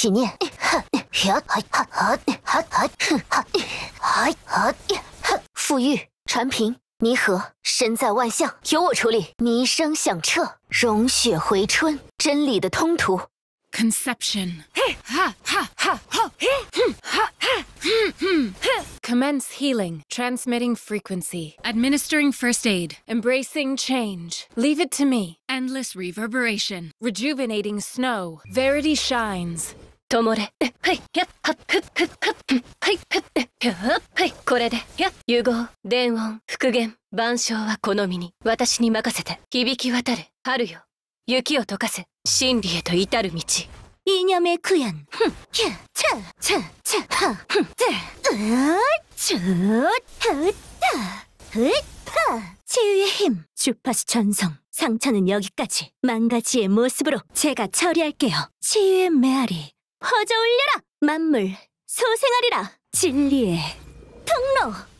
起念。富裕、传平、弥合，身在万象，由我处理。弥生响彻，融雪回春，真理的通途。Conception. Commence healing, transmitting frequency, administering first aid, embracing change. Leave it to me. Endless reverberation, rejuvenating snow. Verity shines. ともれ。はい、やっ、はっ、くっ、くっ、はっ、はい、ふっ、ふっ、はい、これで、やっ、融合、電音、復元、万象は好みに、私に任せて、響き渡る、春よ。雪を溶かせ、真理へと至る道。いにゃめくやん。ふん、きゅ、ちゃ、ちゃ、ちゃ、は、ふん、ぜ、うー、ちゅー、ふっ、た、ふっ、た、えひん、ち파치유의힘주파ん전성상처는여기까지망가지의모습으로제가처리할게요치유의메아리 퍼져올려라! 만물, 소생하리라! 진리의 통로!